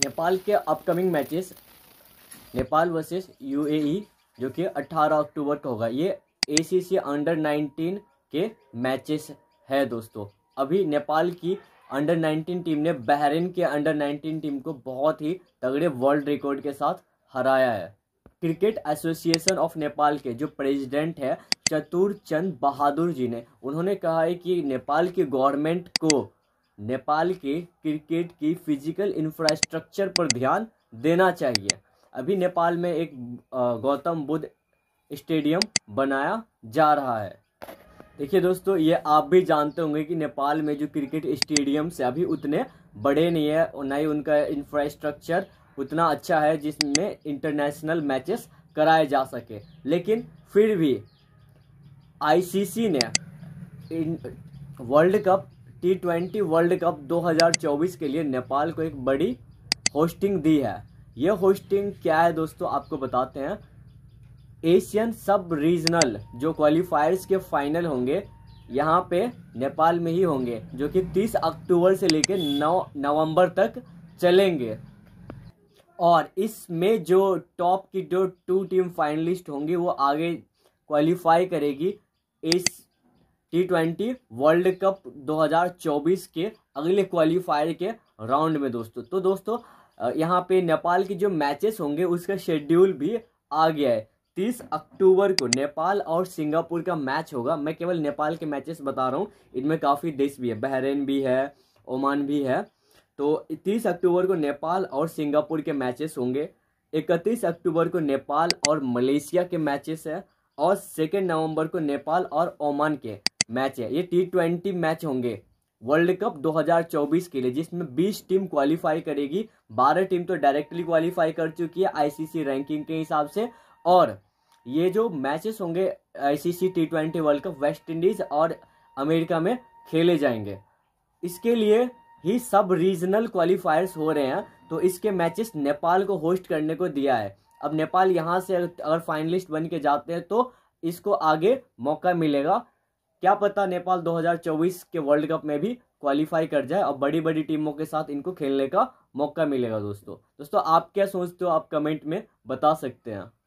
नेपाल के upcoming matches Nepal versus UAE जो कि 18 अक्टूबर को होगा ये एसीसी अंडर 19 के मैचेस है दोस्तों अभी नेपाल की अंडर 19 टीम ने बहरीन के अंडर 19 टीम को बहुत ही तगड़े वर्ल्ड रिकॉर्ड के साथ हराया है क्रिकेट एसोसिएशन ऑफ नेपाल के जो प्रेसिडेंट है चतुर चंद बहादुर जी ने उन्होंने कहा है कि नेपाल की गवर्नमेंट को नेपाल के क्रिकेट की फिजिकल इंफ्रास्ट्रक्चर पर ध्यान देना चाहिए अभी नेपाल में एक गौतम बुद्ध स्टेडियम बनाया जा रहा है देखिए दोस्तों ये आप भी जानते होंगे कि नेपाल में जो क्रिकेट स्टेडियम्स है अभी उतने बड़े नहीं है और ना ही उनका इंफ्रास्ट्रक्चर उतना अच्छा है जिसमें इंटरनेशनल मैचेस कराए जा सके लेकिन फिर भी आईसीसी ने world cup T twenty world cup 2024 के लिए नेपाल को एक बड़ी होस्टिंग दी है ये होस्टिंग क्या है दोस्तों आपको बताते हैं एशियन सब रीजनल जो क्वालिफायर्स के फाइनल होंगे यहाँ पे नेपाल में ही होंगे जो कि 30 अक्टूबर से लेकर 9 नवंबर तक चलेंगे और इसमें जो टॉप की जो टू टीम फाइनलिस्ट होंगी वो आगे क्वालिफाई करेगी इस टी ट्वेंटी वर्ल्ड कप 2024 के अगले क्वालिफायर के राउंड में दोस्तों तो दोस्तों यहाँ पे नेपाल के जो मैचेस होंगे उसका शेड्यूल भी आ गया है तीस अक्टूबर को नेपाल और सिंगापुर का मैच होगा मैं केवल नेपाल के मैचेस बता रहा हूँ इनमें काफ़ी देश भी है बहरेन भी है ओमान भी है तो तीस अक्टूबर को नेपाल और सिंगापुर के मैचेस होंगे इकतीस अक्टूबर को नेपाल और मलेशिया के मैचेस है और सेकेंड नवंबर को नेपाल और ओमान के मैच है ये टी ट्वेंटी मैच होंगे वर्ल्ड कप 2024 के लिए जिसमें 20 टीम क्वालिफाई करेगी 12 टीम तो डायरेक्टली क्वालिफाई कर चुकी है आईसीसी रैंकिंग के हिसाब से और ये जो मैचेस होंगे ICC T twenty world cup West Indies और अमेरिका में खेले जाएंगे इसके लिए ही सब रीजनल क्वालिफायर्स हो रहे हैं तो इसके मैचेस नेपाल को होस्ट करने को दिया है अब नेपाल यहाँ से अगर फाइनलिस्ट बन के जाते हैं तो इसको आगे मौका मिलेगा क्या पता नेपाल 2024 के वर्ल्ड कप में भी क्वालिफाई कर जाए और बड़ी बड़ी टीमों के साथ इनको खेलने का मौका मिलेगा दोस्तों दोस्तों आप क्या सोचते हो आप कमेंट में बता सकते हैं